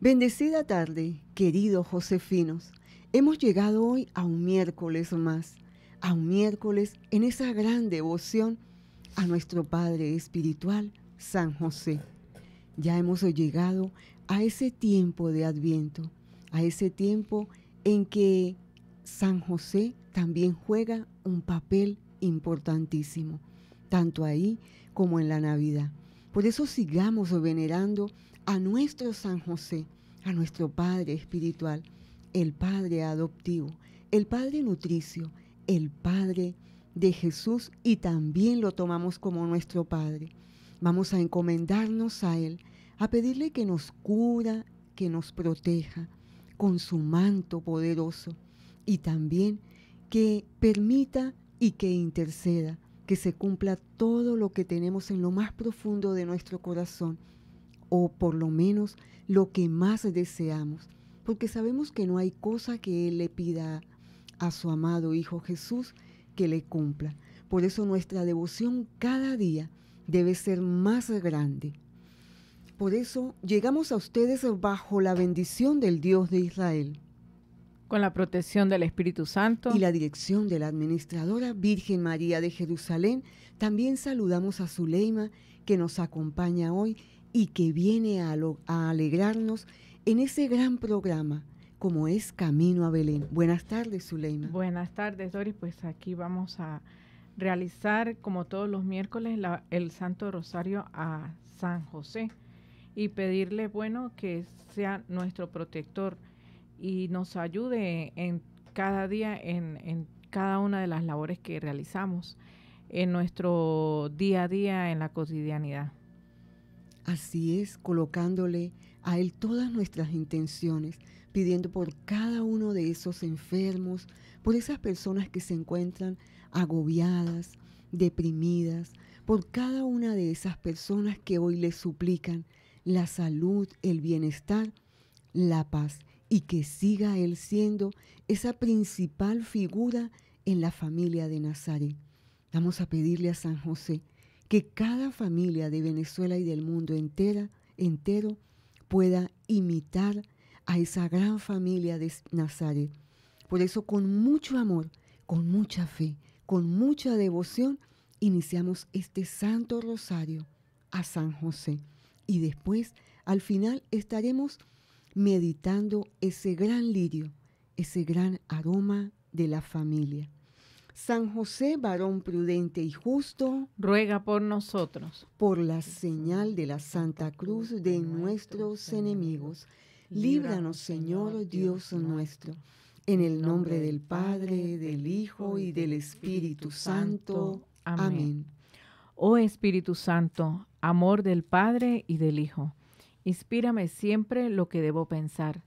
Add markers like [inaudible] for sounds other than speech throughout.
Bendecida tarde, querido Josefinos. Hemos llegado hoy a un miércoles más, a un miércoles en esa gran devoción a nuestro Padre Espiritual, San José. Ya hemos llegado a ese tiempo de Adviento, a ese tiempo en que San José también juega un papel importantísimo, tanto ahí como en la Navidad. Por eso sigamos venerando a nuestro San José, a nuestro Padre espiritual, el Padre adoptivo, el Padre nutricio, el Padre de Jesús y también lo tomamos como nuestro Padre. Vamos a encomendarnos a Él, a pedirle que nos cura, que nos proteja con su manto poderoso y también que permita y que interceda que se cumpla todo lo que tenemos en lo más profundo de nuestro corazón, o por lo menos lo que más deseamos, porque sabemos que no hay cosa que Él le pida a su amado Hijo Jesús que le cumpla. Por eso nuestra devoción cada día debe ser más grande. Por eso llegamos a ustedes bajo la bendición del Dios de Israel. Con la protección del Espíritu Santo. Y la dirección de la Administradora Virgen María de Jerusalén, también saludamos a Zuleima, que nos acompaña hoy y que viene a, alegrarnos en ese gran programa como es Camino a Belén. Buenas tardes, Zuleima. Buenas tardes, Doris. Pues aquí vamos a realizar, como todos los miércoles, el Santo Rosario a San José y pedirle, bueno, que sea nuestro protector y nos ayude en cada día, en, en cada una de las labores que realizamos en nuestro día a día, en la cotidianidad. Así es, colocándole a Él todas nuestras intenciones, pidiendo por cada uno de esos enfermos, por esas personas que se encuentran agobiadas, deprimidas, por cada una de esas personas que hoy le suplican la salud, el bienestar, la paz y que siga él siendo esa principal figura en la familia de Nazaret. Vamos a pedirle a San José que cada familia de Venezuela y del mundo entera, entero pueda imitar a esa gran familia de Nazaret. Por eso con mucho amor, con mucha fe, con mucha devoción, iniciamos este Santo Rosario a San José. Y después, al final, estaremos meditando ese gran lirio, ese gran aroma de la familia. San José, varón prudente y justo, ruega por nosotros. Por la señal de la Santa Cruz de nuestros enemigos, líbranos, Señor Dios nuestro. En el nombre del Padre, del Hijo y del Espíritu Santo. Amén. Oh Espíritu Santo, amor del Padre y del Hijo Inspírame siempre lo que debo pensar,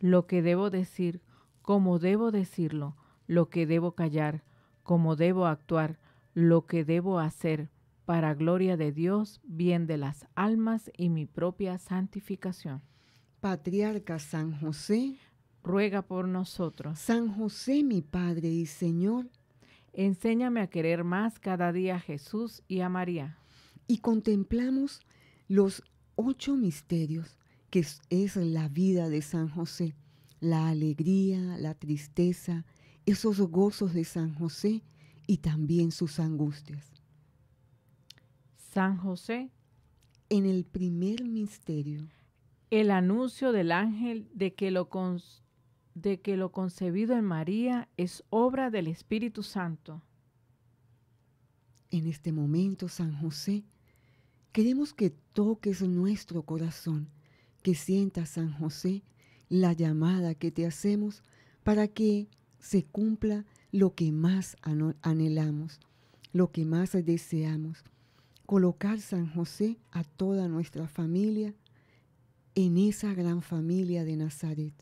lo que debo decir, cómo debo decirlo, lo que debo callar, cómo debo actuar, lo que debo hacer, para gloria de Dios, bien de las almas y mi propia santificación. Patriarca San José, ruega por nosotros. San José, mi Padre y Señor, enséñame a querer más cada día a Jesús y a María. Y contemplamos los ocho misterios que es, la vida de San José. La alegría, la tristeza, esos gozos de San José y también sus angustias. San José. En el primer misterio. El anuncio del ángel de que lo, de que lo concebido en María es obra del Espíritu Santo. En este momento San José Queremos que toques nuestro corazón, que sienta San José la llamada que te hacemos para que se cumpla lo que más anhelamos, lo que más deseamos. Colocar San José a toda nuestra familia en esa gran familia de Nazaret.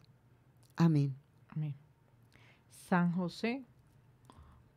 Amén. Amén. San José,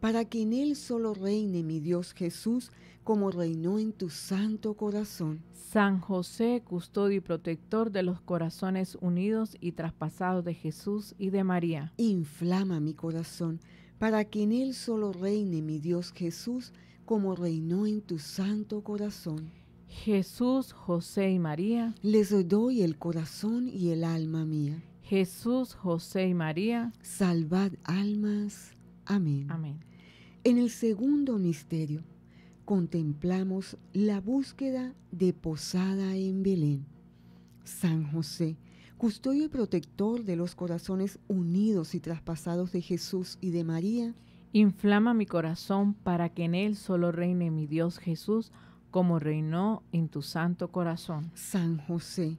para que en Él solo reine mi Dios Jesús, como reinó en tu santo corazón. San José, custodio y protector de los corazones unidos y traspasados de Jesús y de María. Inflama mi corazón, para que en Él solo reine mi Dios Jesús, como reinó en tu santo corazón. Jesús, José y María, les doy el corazón y el alma mía. Jesús, José y María, salvad almas. Amén. Amén. En el segundo misterio contemplamos la búsqueda de posada en Belén. San José, custodio y protector de los corazones unidos y traspasados de Jesús y de María, inflama mi corazón para que en él solo reine mi Dios Jesús como reinó en tu santo corazón. San José,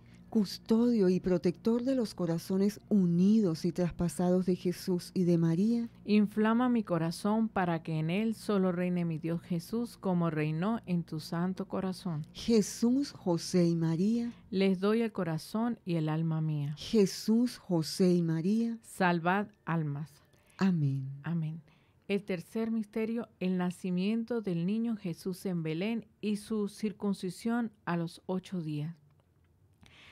custodio y protector de los corazones unidos y traspasados de Jesús y de María, inflama mi corazón para que en él solo reine mi Dios Jesús como reinó en tu santo corazón. Jesús, José y María, les doy el corazón y el alma mía. Jesús, José y María, salvad almas. Amén. Amén. El tercer misterio, el nacimiento del niño Jesús en Belén y su circuncisión a los ocho días.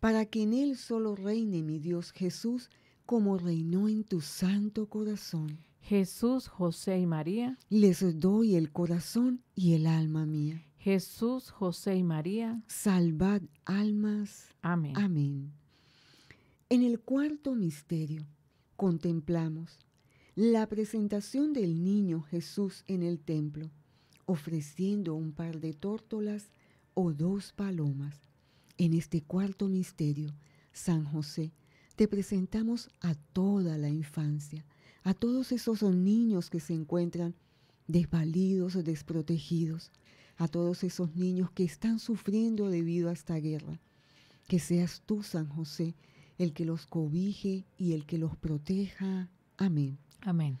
para que en Él solo reine mi Dios Jesús, como reinó en tu santo corazón. Jesús, José y María, les doy el corazón y el alma mía. Jesús, José y María, salvad almas. Amén. En el cuarto misterio contemplamos la presentación del niño Jesús en el templo, ofreciendo un par de tórtolas o dos palomas en este cuarto misterio, San José, te presentamos a toda la infancia, a todos esos niños que se encuentran desvalidos o desprotegidos, a todos esos niños que están sufriendo debido a esta guerra. Que seas tú, San José, el que los cobije y el que los proteja. Amén. Amén.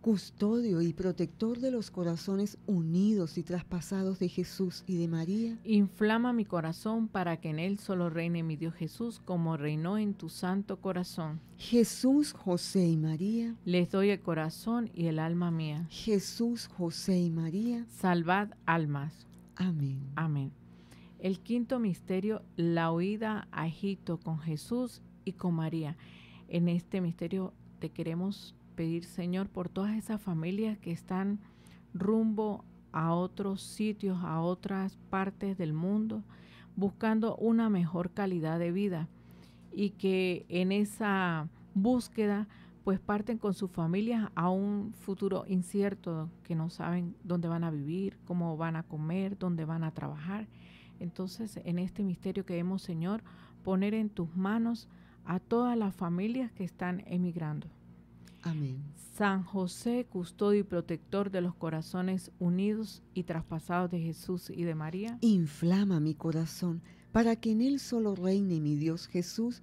custodio y protector de los corazones unidos y traspasados de Jesús y de María. Inflama mi corazón para que en él solo reine mi Dios Jesús como reinó en tu santo corazón. Jesús, José y María. Les doy el corazón y el alma mía. Jesús, José y María. Salvad almas. Amén. Amén. El quinto misterio, la huida a Egipto con Jesús y con María. En este misterio te queremos pedir, Señor, por todas esas familias que están rumbo a otros sitios, a otras partes del mundo, buscando una mejor calidad de vida y que en esa búsqueda pues parten con sus familias a un futuro incierto que no saben dónde van a vivir, cómo van a comer, dónde van a trabajar. Entonces, en este misterio que hemos, Señor, poner en tus manos a todas las familias que están emigrando. Amén. San José, custodio y protector de los corazones unidos y traspasados de Jesús y de María. Inflama mi corazón para que en él solo reine mi Dios Jesús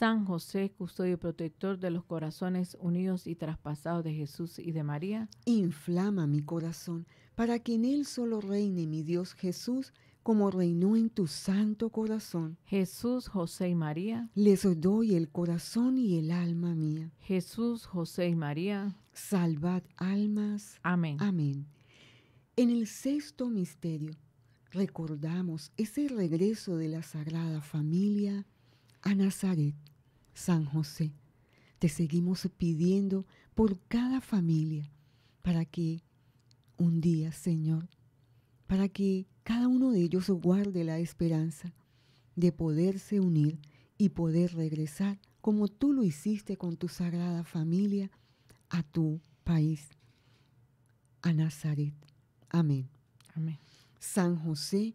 San José, custodio y protector de los corazones unidos y traspasados de Jesús y de María, inflama mi corazón para que en él solo reine mi Dios Jesús como reinó en tu santo corazón. Jesús, José y María, les doy el corazón y el alma mía. Jesús, José y María, salvad almas. Amén. Amén. En el sexto misterio recordamos ese regreso de la Sagrada Familia a Nazaret. San José. Te seguimos pidiendo por cada familia para que un día, Señor, para que cada uno de ellos guarde la esperanza de poderse unir y poder regresar como tú lo hiciste con tu sagrada familia a tu país, a Nazaret. Amén. Amén. San José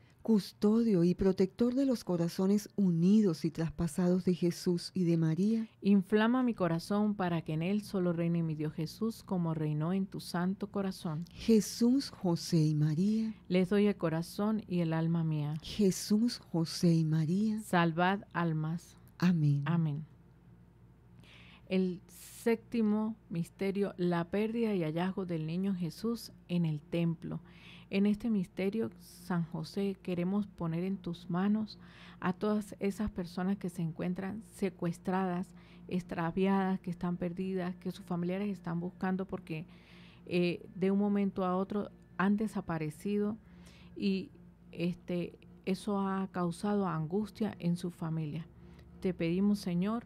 custodio y protector de los corazones unidos y traspasados de Jesús y de María. Inflama mi corazón para que en él solo reine mi Dios Jesús como reinó en tu santo corazón. Jesús, José y María. Les doy el corazón y el alma mía. Jesús, José y María. Salvad almas. Amén. Amén. El séptimo misterio, la pérdida y hallazgo del niño Jesús en el templo. En este misterio, San José, queremos poner en tus manos a todas esas personas que se encuentran secuestradas, extraviadas, que están perdidas, que sus familiares están buscando porque eh, de un momento a otro han desaparecido y este, eso ha causado angustia en su familia. Te pedimos, Señor,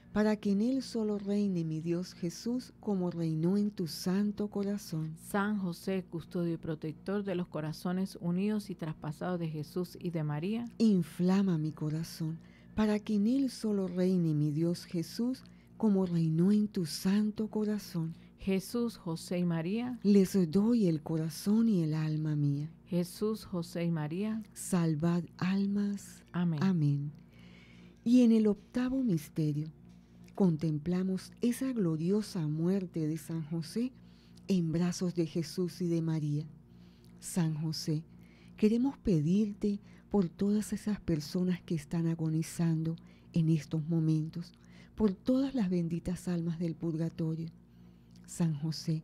para que en él solo reine mi Dios Jesús como reinó en tu santo corazón. San José, custodio y protector de los corazones unidos y traspasados de Jesús y de María, inflama mi corazón, para que en él solo reine mi Dios Jesús como reinó en tu santo corazón. Jesús, José y María, les doy el corazón y el alma mía. Jesús, José y María, salvad almas. Amén. Amén. Y en el octavo misterio, contemplamos esa gloriosa muerte de San José en brazos de Jesús y de María. San José, queremos pedirte por todas esas personas que están agonizando en estos momentos, por todas las benditas almas del purgatorio. San José,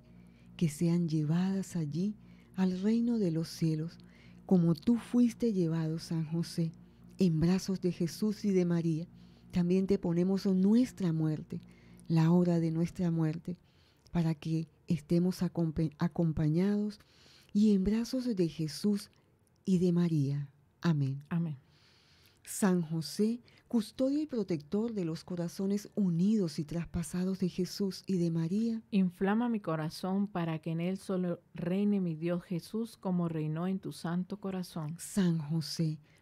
que sean llevadas allí al reino de los cielos, como tú fuiste llevado, San José, en brazos de Jesús y de María también te ponemos nuestra muerte, la hora de nuestra muerte, para que estemos acompañados y en brazos de Jesús y de María. Amén. Amén. San José, custodio y protector de los corazones unidos y traspasados de Jesús y de María. Inflama mi corazón para que en él solo reine mi Dios Jesús como reinó en tu santo corazón. San José,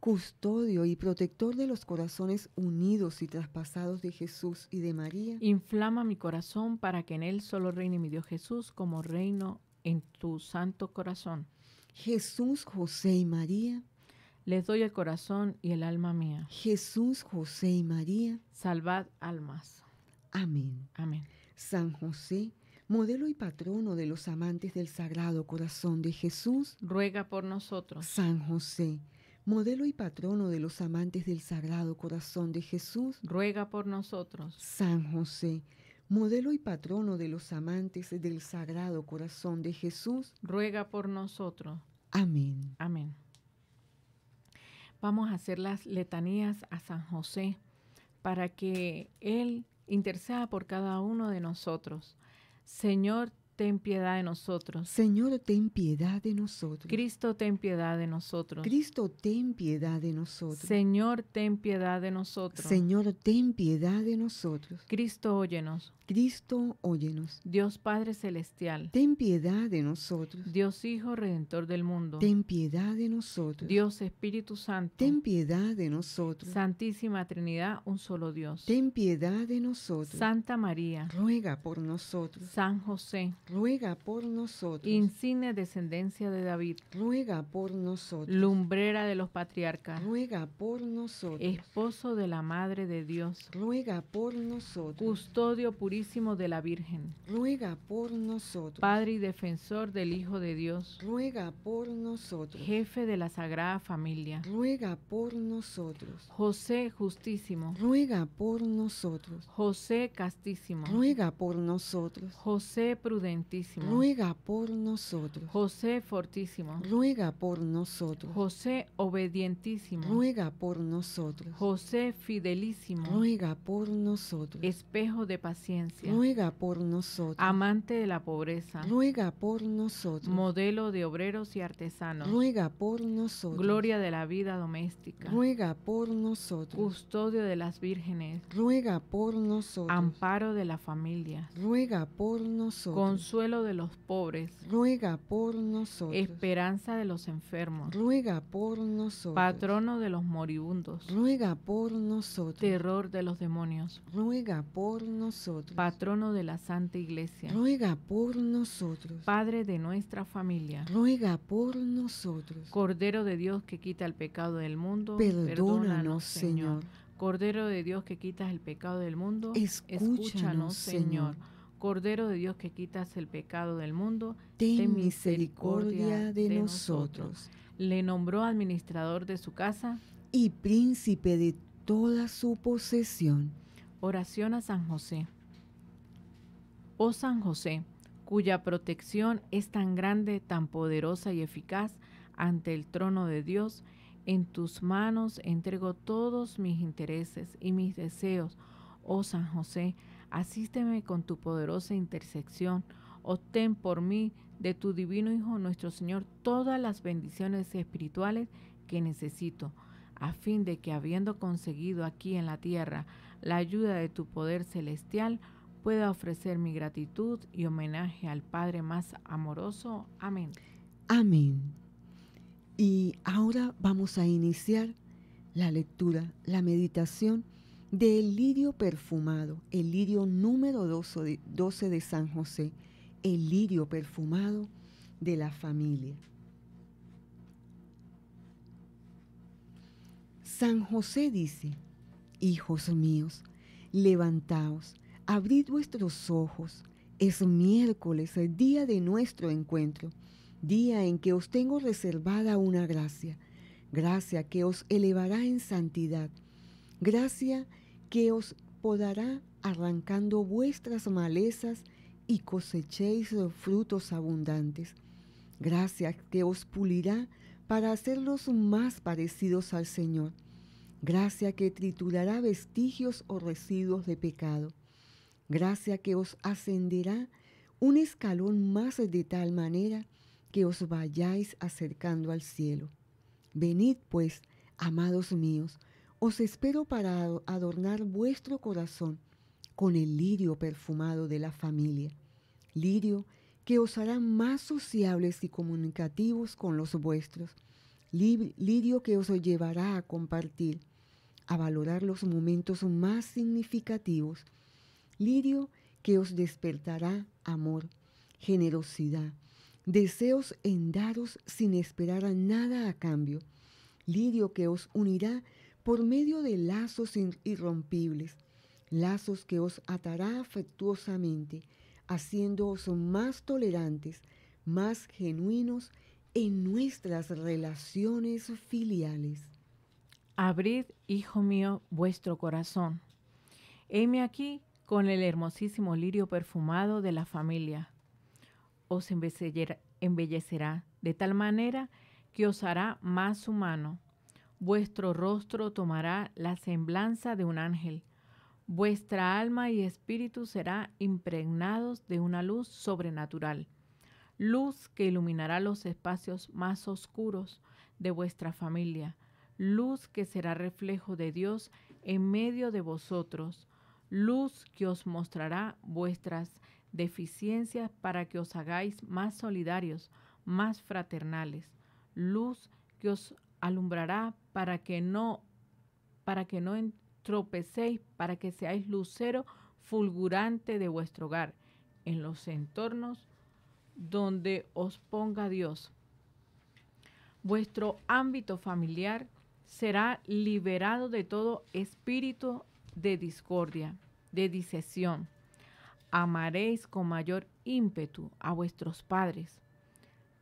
custodio y protector de los corazones unidos y traspasados de Jesús y de María. Inflama mi corazón para que en él solo reine mi Dios Jesús como reino en tu santo corazón. Jesús, José y María. Les doy el corazón y el alma mía. Jesús, José y María. Salvad almas. Amén. Amén. San José, modelo y patrono de los amantes del Sagrado Corazón de Jesús, ruega por nosotros. San José, modelo y patrono de los amantes del Sagrado Corazón de Jesús, ruega por nosotros. San José, modelo y patrono de los amantes del Sagrado Corazón de Jesús, ruega por nosotros. Amén. Amén. Vamos a hacer las letanías a San José para que Él interceda por cada uno de nosotros. Señor, ten piedad de nosotros. Señor, ten piedad de nosotros. Cristo, ten piedad de nosotros. Cristo, ten piedad de nosotros. Señor, ten piedad de nosotros. Señor, ten piedad de nosotros. Cristo, óyenos. Cristo, óyenos. Dios Padre Celestial, ten piedad de nosotros. Dios Hijo Redentor del mundo, ten piedad de nosotros. Dios Espíritu Santo, ten piedad de nosotros. Santísima Trinidad, un solo Dios, ten piedad de nosotros. Santa María, ruega por nosotros. San José, ruega por nosotros. Insigne descendencia de David, ruega por nosotros. Lumbrera de los patriarcas, ruega por nosotros. Esposo de la Madre de Dios, ruega por nosotros. Custodio purísimo de la Virgen, ruega por nosotros. Padre y defensor del Hijo de Dios, ruega por nosotros. Jefe de la Sagrada Familia, ruega por nosotros. José justísimo, ruega por nosotros. José castísimo, ruega por nosotros. José prudente, Ruega por nosotros. José Fortísimo. Ruega por nosotros. José Obedientísimo. Ruega por nosotros. José Fidelísimo. Ruega por nosotros. Espejo de paciencia. Ruega por nosotros. Amante de la pobreza. Ruega por nosotros. Modelo de obreros y artesanos. Ruega por nosotros. Gloria de la vida doméstica. Ruega por nosotros. Custodio de las vírgenes. Ruega por nosotros. Amparo de la familia. Ruega por nosotros consuelo de los pobres. Ruega por nosotros. Esperanza de los enfermos. Ruega por nosotros. Patrono de los moribundos. Ruega por nosotros. Terror de los demonios. Ruega por nosotros. Patrono de la Santa Iglesia. Ruega por nosotros. Padre de nuestra familia. Ruega por nosotros. Cordero de Dios que quita el pecado del mundo. Perdónanos, Señor. Cordero de Dios que quitas el pecado del mundo. Escúchanos, Señor. Cordero de Dios que quitas el pecado del mundo, ten, misericordia de, nosotros. nosotros. Le nombró administrador de su casa y príncipe de toda su posesión. Oración a San José. Oh San José, cuya protección es tan grande, tan poderosa y eficaz ante el trono de Dios, en tus manos entrego todos mis intereses y mis deseos. Oh San José, Asísteme con tu poderosa intersección. Obtén por mí, de tu divino Hijo nuestro Señor, todas las bendiciones espirituales que necesito, a fin de que habiendo conseguido aquí en la tierra la ayuda de tu poder celestial, pueda ofrecer mi gratitud y homenaje al Padre más amoroso. Amén. Amén. Y ahora vamos a iniciar la lectura, la meditación del lirio perfumado, el lirio número 12 de San José, el lirio perfumado de la familia. San José dice, Hijos míos, levantaos, abrid vuestros ojos, es miércoles, el día de nuestro encuentro, día en que os tengo reservada una gracia, gracia que os elevará en santidad, gracia que os podará arrancando vuestras malezas y cosechéis frutos abundantes. Gracia que os pulirá para hacerlos más parecidos al Señor. Gracia que triturará vestigios o residuos de pecado. Gracia que os ascenderá un escalón más de tal manera que os vayáis acercando al cielo. Venid pues, amados míos, os espero para adornar vuestro corazón con el lirio perfumado de la familia, lirio que os hará más sociables y comunicativos con los vuestros, lirio que os llevará a compartir, a valorar los momentos más significativos, lirio que os despertará amor, generosidad, deseos en daros sin esperar a nada a cambio, lirio que os unirá por medio de lazos irrompibles, lazos que os atará afectuosamente, haciéndoos más tolerantes, más genuinos en nuestras relaciones filiales. Abrid, hijo mío, vuestro corazón. Heme aquí con el hermosísimo lirio perfumado de la familia. Os embellecerá de tal manera que os hará más humano vuestro rostro tomará la semblanza de un ángel, vuestra alma y espíritu será impregnados de una luz sobrenatural, luz que iluminará los espacios más oscuros de vuestra familia, luz que será reflejo de Dios en medio de vosotros, luz que os mostrará vuestras deficiencias para que os hagáis más solidarios, más fraternales, luz que os alumbrará para que no para que no tropecéis, para que seáis lucero fulgurante de vuestro hogar en los entornos donde os ponga Dios. Vuestro ámbito familiar será liberado de todo espíritu de discordia, de disesión Amaréis con mayor ímpetu a vuestros padres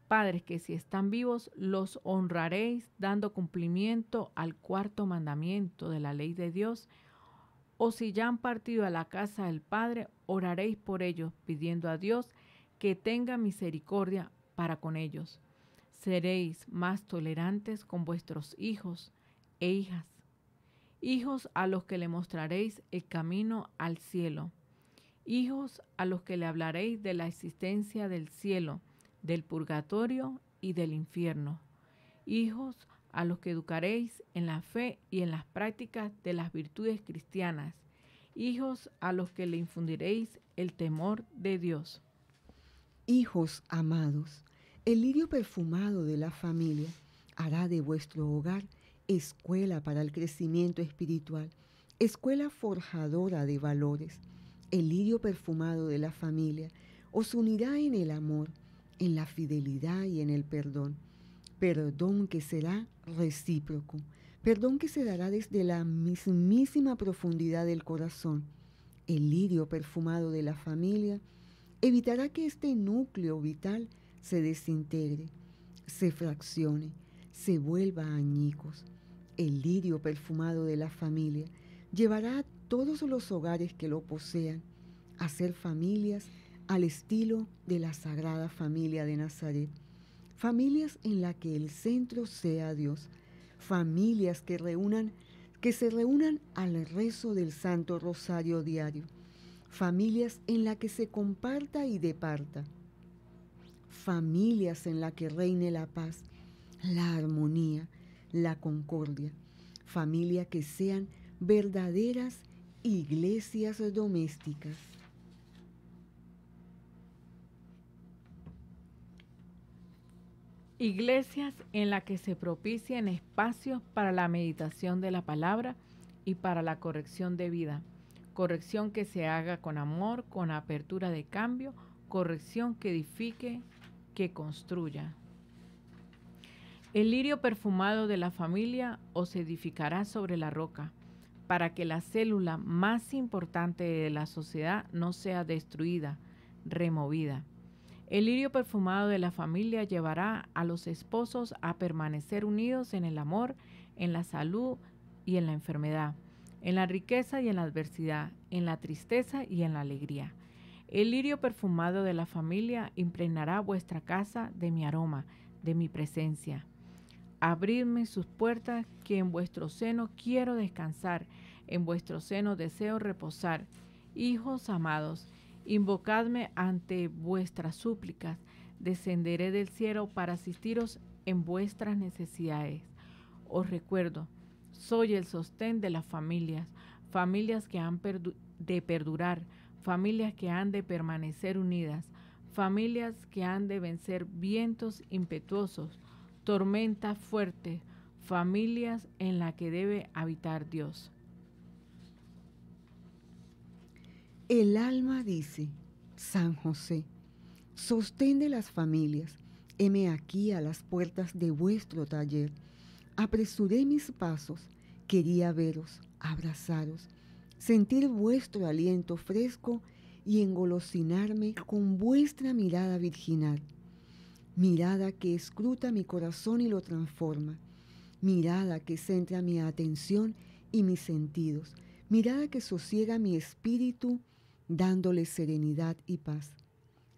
padres que si están vivos, los honraréis dando cumplimiento al cuarto mandamiento de la ley de Dios. O si ya han partido a la casa del Padre, oraréis por ellos, pidiendo a Dios que tenga misericordia para con ellos. Seréis más tolerantes con vuestros hijos e hijas, hijos a los que le mostraréis el camino al cielo, hijos a los que le hablaréis de la existencia del cielo del purgatorio y del infierno. Hijos a los que educaréis en la fe y en las prácticas de las virtudes cristianas. Hijos a los que le infundiréis el temor de Dios. Hijos amados, el lirio perfumado de la familia hará de vuestro hogar escuela para el crecimiento espiritual, escuela forjadora de valores. El lirio perfumado de la familia os unirá en el amor en la fidelidad y en el perdón. Perdón que será recíproco. Perdón que se dará desde la mismísima profundidad del corazón. El lirio perfumado de la familia evitará que este núcleo vital se desintegre, se fraccione, se vuelva añicos. El lirio perfumado de la familia llevará a todos los hogares que lo posean a ser familias al estilo de la Sagrada Familia de Nazaret. Familias en la que el centro sea Dios, familias que reúnan que se reúnan al rezo del Santo Rosario diario, familias en la que se comparta y departa, familias en la que reine la paz, la armonía, la concordia, Familias que sean verdaderas iglesias domésticas. Iglesias en las que se propicien espacios para la meditación de la palabra y para la corrección de vida. Corrección que se haga con amor, con apertura de cambio, corrección que edifique, que construya. El lirio perfumado de la familia os edificará sobre la roca, para que la célula más importante de la sociedad no sea destruida, removida el lirio perfumado de la familia llevará a los esposos a permanecer unidos en el amor, en la salud y en la enfermedad, en la riqueza y en la adversidad, en la tristeza y en la alegría. El lirio perfumado de la familia impregnará vuestra casa de mi aroma, de mi presencia. Abridme sus puertas, que en vuestro seno quiero descansar, en vuestro seno deseo reposar. Hijos amados, Invocadme ante vuestras súplicas, descenderé del cielo para asistiros en vuestras necesidades. Os recuerdo, soy el sostén de las familias, familias que han de perdurar, familias que han de permanecer unidas, familias que han de vencer vientos impetuosos, tormentas fuertes, familias en la que debe habitar Dios. El alma dice, San José, sostén de las familias, heme aquí a las puertas de vuestro taller. Apresuré mis pasos, quería veros, abrazaros, sentir vuestro aliento fresco y engolosinarme con vuestra mirada virginal. Mirada que escruta mi corazón y lo transforma. Mirada que centra mi atención y mis sentidos. Mirada que sosiega mi espíritu dándoles serenidad y paz.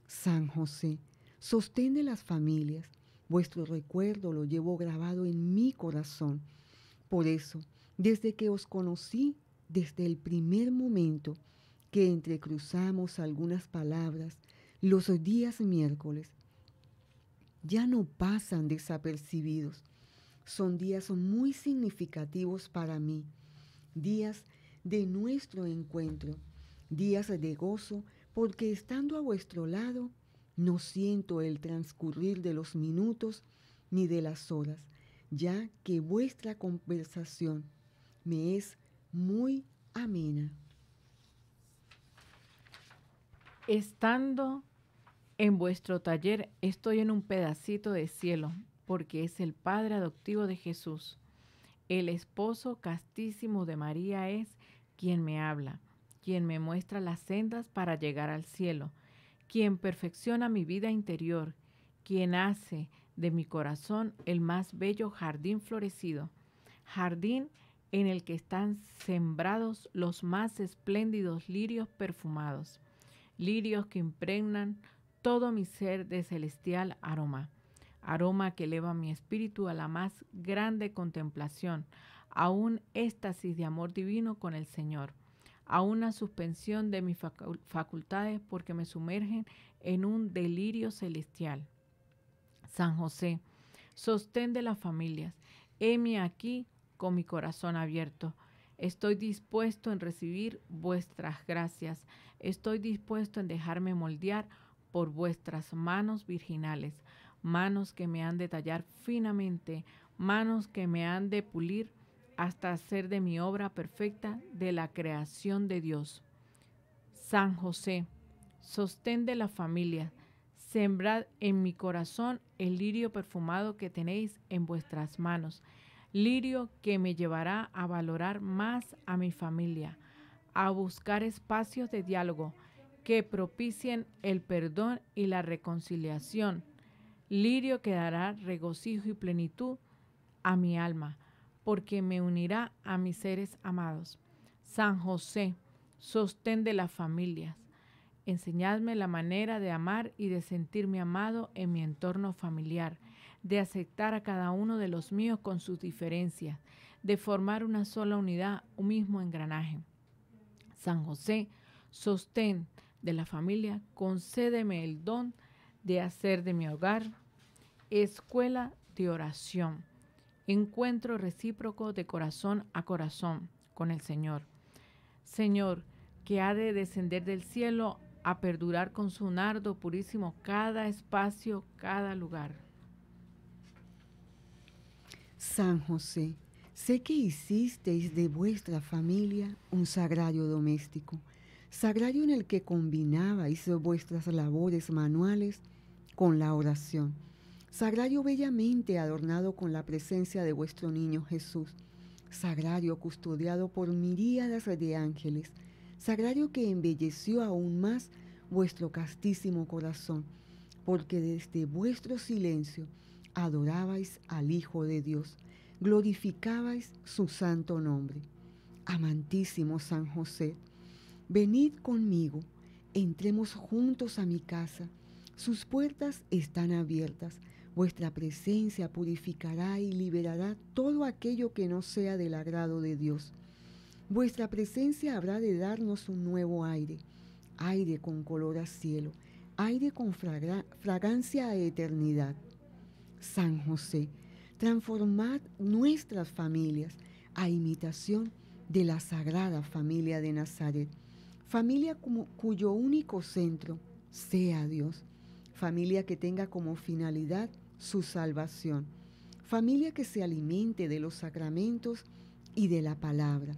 San José, sostén de las familias. Vuestro recuerdo lo llevo grabado en mi corazón. Por eso, desde que os conocí, desde el primer momento que entrecruzamos algunas palabras, los días miércoles, ya no pasan desapercibidos. Son días muy significativos para mí, días de nuestro encuentro días de gozo, porque estando a vuestro lado, no siento el transcurrir de los minutos ni de las horas, ya que vuestra conversación me es muy amena. Estando en vuestro taller, estoy en un pedacito de cielo, porque es el Padre adoptivo de Jesús. El esposo castísimo de María es quien me habla quien me muestra las sendas para llegar al cielo, quien perfecciona mi vida interior, quien hace de mi corazón el más bello jardín florecido, jardín en el que están sembrados los más espléndidos lirios perfumados, lirios que impregnan todo mi ser de celestial aroma, aroma que eleva mi espíritu a la más grande contemplación, a un éxtasis de amor divino con el Señor a una suspensión de mis facultades porque me sumergen en un delirio celestial. San José, sostén de las familias, heme aquí con mi corazón abierto. Estoy dispuesto en recibir vuestras gracias. Estoy dispuesto en dejarme moldear por vuestras manos virginales, manos que me han de tallar finamente, manos que me han de pulir hasta hacer de mi obra perfecta de la creación de Dios. San José, sostén de la familia, sembrad en mi corazón el lirio perfumado que tenéis en vuestras manos, lirio que me llevará a valorar más a mi familia, a buscar espacios de diálogo que propicien el perdón y la reconciliación, lirio que dará regocijo y plenitud a mi alma porque me unirá a mis seres amados. San José, sostén de las familias. Enseñadme la manera de amar y de sentirme amado en mi entorno familiar, de aceptar a cada uno de los míos con sus diferencias, de formar una sola unidad, un mismo engranaje. San José, sostén de la familia, concédeme el don de hacer de mi hogar escuela de oración encuentro recíproco de corazón a corazón con el Señor. Señor, que ha de descender del cielo a perdurar con su nardo purísimo cada espacio, cada lugar. San José, sé que hicisteis de vuestra familia un sagrario doméstico, sagrario en el que combinabais vuestras labores manuales con la oración Sagrario bellamente adornado con la presencia de vuestro niño Jesús. Sagrario custodiado por miríadas de ángeles. Sagrario que embelleció aún más vuestro castísimo corazón, porque desde vuestro silencio adorabais al Hijo de Dios, glorificabais su santo nombre. Amantísimo San José, venid conmigo, entremos juntos a mi casa, sus puertas están abiertas Vuestra presencia purificará y liberará todo aquello que no sea del agrado de Dios. Vuestra presencia habrá de darnos un nuevo aire, aire con color a cielo, aire con fragancia a eternidad. San José, transformad nuestras familias a imitación de la sagrada familia de Nazaret, familia cuyo único centro sea Dios, familia que tenga como finalidad su salvación. Familia que se alimente de los sacramentos y de la palabra.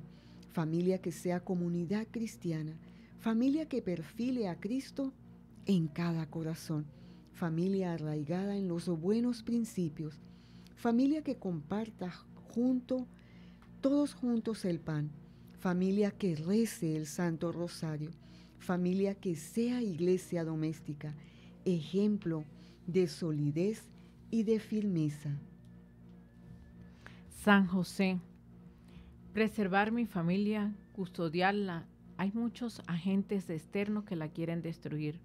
Familia que sea comunidad cristiana. Familia que perfile a Cristo en cada corazón. Familia arraigada en los buenos principios. Familia que comparta junto, todos juntos el pan. Familia que rece el Santo Rosario. Familia que sea iglesia doméstica. Ejemplo de solidez y de firmeza. San José, preservar mi familia, custodiarla. Hay muchos agentes externos que la quieren destruir.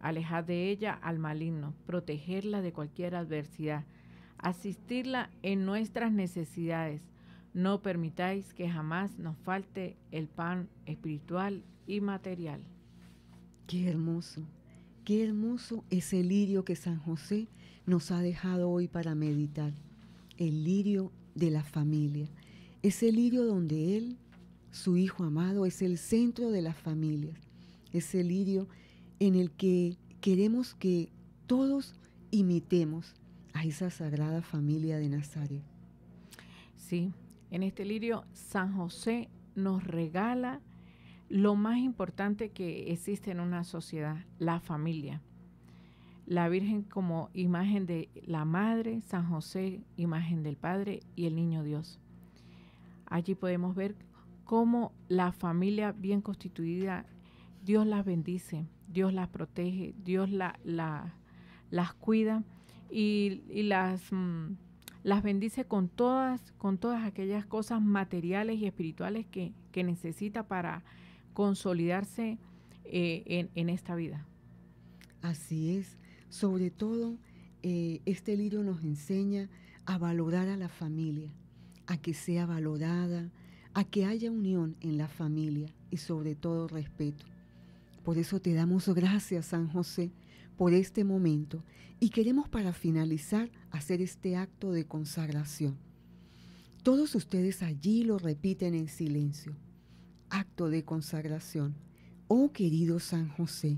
Alejar de ella al maligno, protegerla de cualquier adversidad, asistirla en nuestras necesidades. No permitáis que jamás nos falte el pan espiritual y material. Qué hermoso, qué hermoso es el lirio que San José nos ha dejado hoy para meditar, el lirio de la familia. Ese lirio donde Él, su Hijo amado, es el centro de las familias. Ese lirio en el que queremos que todos imitemos a esa sagrada familia de Nazaret. Sí, en este lirio San José nos regala lo más importante que existe en una sociedad, la familia la Virgen como imagen de la Madre, San José, imagen del Padre y el Niño Dios. Allí podemos ver cómo la familia bien constituida, Dios las bendice, Dios las protege, Dios la, las cuida y, las, mm, las, bendice con todas, con todas aquellas cosas materiales y espirituales que, necesita para consolidarse eh, en esta vida. Así es. Sobre todo, eh, este libro nos enseña a valorar a la familia, a que sea valorada, a que haya unión en la familia y sobre todo respeto. Por eso te damos gracias, San José, por este momento y queremos para finalizar hacer este acto de consagración. Todos ustedes allí lo repiten en silencio. Acto de consagración. Oh querido San José,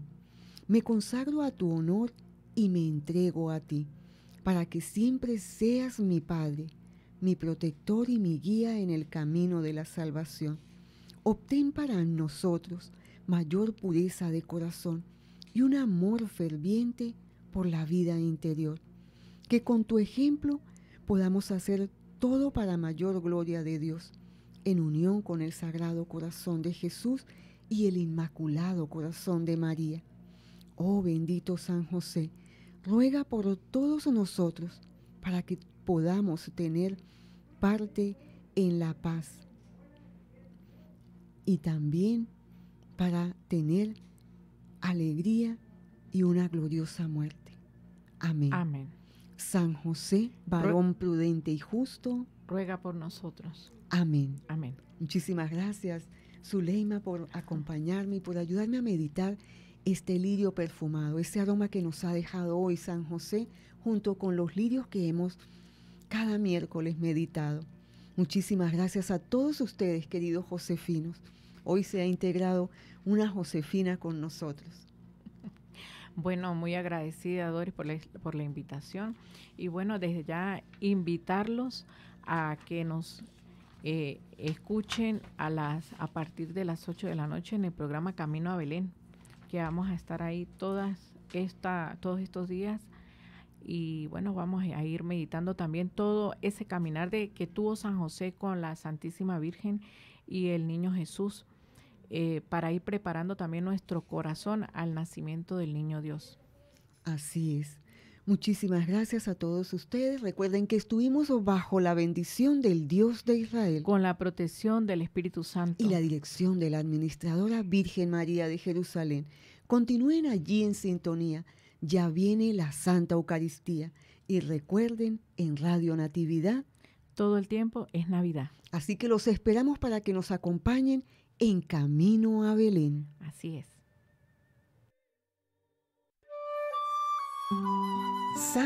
me consagro a tu honor y me entrego a ti, para que siempre seas mi Padre, mi protector y mi guía en el camino de la salvación. Obtén para nosotros mayor pureza de corazón y un amor ferviente por la vida interior. Que con tu ejemplo podamos hacer todo para mayor gloria de Dios, en unión con el Sagrado Corazón de Jesús y el Inmaculado Corazón de María. Oh bendito San José, ruega por todos nosotros para que podamos tener parte en la paz y también para tener alegría y una gloriosa muerte. Amén. San José, varón prudente y justo, ruega por nosotros. Amén. Amén. Muchísimas gracias, Zuleima, por acompañarme y por ayudarme a meditar este lirio perfumado, ese aroma que nos ha dejado hoy San José junto con los lirios que hemos cada miércoles meditado. Muchísimas gracias a todos ustedes, queridos Josefinos. Hoy se ha integrado una Josefina con nosotros. [laughs] Bueno, muy agradecida Doris por la, invitación y bueno, desde ya invitarlos a que nos eh, escuchen a, las, a partir de las 8 de la noche en el programa Camino a Belén que vamos a estar ahí todas esta, todos estos días y bueno, vamos a ir meditando también todo ese caminar de que tuvo San José con la Santísima Virgen y el Niño Jesús eh, para ir preparando también nuestro corazón al nacimiento del Niño Dios. Así es. Muchísimas gracias a todos ustedes. Recuerden que estuvimos bajo la bendición del Dios de Israel. Con la protección del Espíritu Santo. Y la dirección de la Administradora Virgen María de Jerusalén. Continúen allí en sintonía. Ya viene la Santa Eucaristía. Y recuerden, en Radio Natividad. Todo el tiempo es Navidad. Así que los esperamos para que nos acompañen en camino a Belén. Así es. Sa